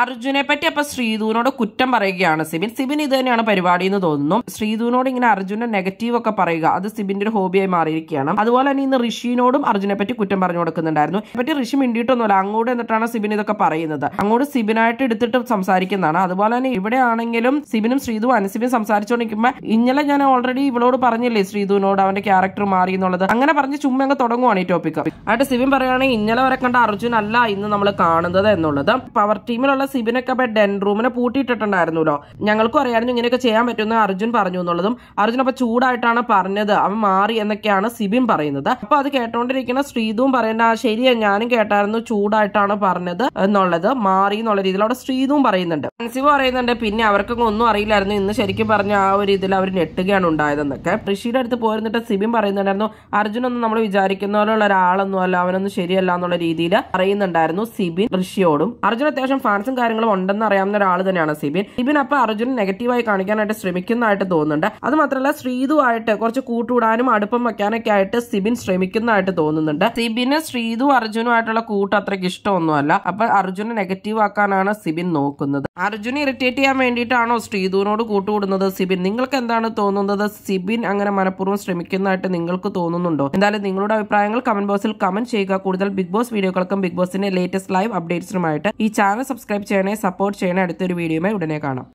അർജുനെ പറ്റി അപ്പൊ ശ്രീധുവിനോട് കുറ്റം പറയുകയാണ് സിബിൻ സിബിൻ ഇത് തന്നെയാണ് പരിപാടി എന്ന് തോന്നുന്നു ശ്രീധുവിനോട് ഇങ്ങനെ അർജുന്റെ നെഗറ്റീവ് ഒക്കെ പറയുക അത് സിബിന്റെ ഒരു ഹോബിയായി മാറിയിരിക്കുകയാണ് അതുപോലെ തന്നെ ഇന്ന് ഋഷിനോടും അർജുനെ പറ്റി കുറ്റം പറഞ്ഞു കൊടുക്കുന്നുണ്ടായിരുന്നു പറ്റി ഋഷി മിണ്ടിയിട്ടൊന്നുമില്ല അങ്ങോട്ട് എന്നിട്ടാണ് സിബിൻ ഇതൊക്കെ പറയുന്നത് അങ്ങോട്ട് സിബിനായിട്ട് എടുത്തിട്ട് സംസാരിക്കുന്നതാണ് അതുപോലെ തന്നെ ഇവിടെ ആണെങ്കിലും സിബിനും ശ്രീധു അനുസിബിൻ സംസാരിച്ചുകൊണ്ടിരിക്കുമ്പോൾ ഇന്നലെ ഞാൻ ഓൾറെഡി ഇവളോട് പറഞ്ഞില്ലേ ശ്രീധുവിനോട് അവന്റെ ക്യാരക്ടർ മാറി എന്നുള്ളത് അങ്ങനെ പറഞ്ഞ് ചുമ്മാ അങ്ങ് തുടങ്ങുവാണ് ഈ ടോപ്പിക് ആയിട്ട് സിബിൻ പറയുകയാണെങ്കിൽ ഇന്നലെ വരെ കണ്ട അർജുൻ അല്ല ഇന്ന് നമ്മൾ കാണുന്നത് എന്നുള്ളത് പവർ ടീമിലുള്ള ഉള്ള സിബിനൊക്കെ അപ്പോൾ ഡെൻ റൂമിനെ പൂട്ടിയിട്ടിട്ടുണ്ടായിരുന്നല്ലോ ഞങ്ങൾക്കും അറിയാമായിരുന്നു ഇങ്ങനെയൊക്കെ ചെയ്യാൻ പറ്റുമെന്ന് അർജുൻ പറഞ്ഞു എന്നുള്ളതും അർജുൻ അപ്പൊ ചൂടായിട്ടാണ് പറഞ്ഞത് അവൻ മാറി എന്നൊക്കെയാണ് സിബിൻ പറയുന്നത് അപ്പോൾ അത് കേട്ടോണ്ടിരിക്കുന്ന ശ്രീതുവും പറയുന്ന ശരിയാ ഞാനും കേട്ടായിരുന്നു ചൂടായിട്ടാണ് പറഞ്ഞത് എന്നുള്ളത് മാറി എന്നുള്ള രീതിയിൽ അവിടെ ശ്രീതുവും പറയുന്നുണ്ട് മനസ്സിവ് പറയുന്നുണ്ട് പിന്നെ അവർക്കൊക്കെ ഒന്നും അറിയില്ലായിരുന്നു ഇന്ന് ശരിക്കും പറഞ്ഞ ആ ഒരു ഇതിൽ അവർ ഞെട്ടുകയാണ് ഉണ്ടായതെന്നൊക്കെ ഋഷിയുടെ അടുത്ത് പോയിരുന്നിട്ട് സിബിൻ പറയുന്നുണ്ടായിരുന്നു അർജുൻ ഒന്നും നമ്മൾ വിചാരിക്കുന്ന പോലെയുള്ള ഒരാളൊന്നും അല്ല അവനൊന്നും ശരിയല്ല എന്നുള്ള രീതിയിൽ പറയുന്നുണ്ടായിരുന്നു സിബിൻ ഋഷിയോടും അർജുൻ അത്യാവശ്യം ഫാൻസ് ബിൽഡേഴ്സും കാര്യങ്ങളും ഉണ്ടെന്ന് അറിയാവുന്ന ഒരാൾ തന്നെയാണ് സിബിൻ സിബിൻ അപ്പൊ അർജുൻ നെഗറ്റീവായി കാണിക്കാനായിട്ട് ശ്രമിക്കുന്നതായിട്ട് തോന്നുന്നുണ്ട് അത് മാത്രമല്ല ശ്രീതുവായിട്ട് കുറച്ച് കൂട്ടുകൂടാനും അടുപ്പം വെക്കാനൊക്കെ ആയിട്ട് സിബിൻ ശ്രമിക്കുന്നതായിട്ട് തോന്നുന്നുണ്ട് സിബിന് ശ്രീതു അർജുനുമായിട്ടുള്ള കൂട്ട് അത്രയ്ക്ക് ഇഷ്ടമൊന്നുമല്ല അപ്പൊ അർജുനെ നെഗറ്റീവ് ആക്കാനാണ് സിബിൻ നോക്കുന്നത് അർജുനെ ഇറിറ്റേറ്റ് ചെയ്യാൻ വേണ്ടിയിട്ടാണോ ശ്രീതുവിനോട് കൂട്ടുകൂടുന്നത് സിബിൻ നിങ്ങൾക്ക് എന്താണ് തോന്നുന്നത് സിബിൻ അങ്ങനെ മനഃപൂർവ്വം ശ്രമിക്കുന്നതായിട്ട് നിങ്ങൾക്ക് തോന്നുന്നുണ്ടോ എന്തായാലും നിങ്ങളുടെ അഭിപ്രായങ്ങൾ കമന്റ് ബോക്സിൽ കമന്റ് ചെയ്യുക കൂടുതൽ ബിഗ് ബോസ് വീഡിയോകൾക്കും ബിഗ് ബോസിന്റെ ലേറ്റസ്റ്റ് ലൈവ് അപ്ഡേറ്റ്സിനുമായിട്ട് ഈ ചാനൽ സബ്സ്ക്രൈബ് സബ്സ്ക്രൈബ് ചെയ്യണേ സപ്പോർട്ട് ചെയ്യണേ അടുത്തൊരു വീഡിയോയുമായി ഉടനെ കാണാം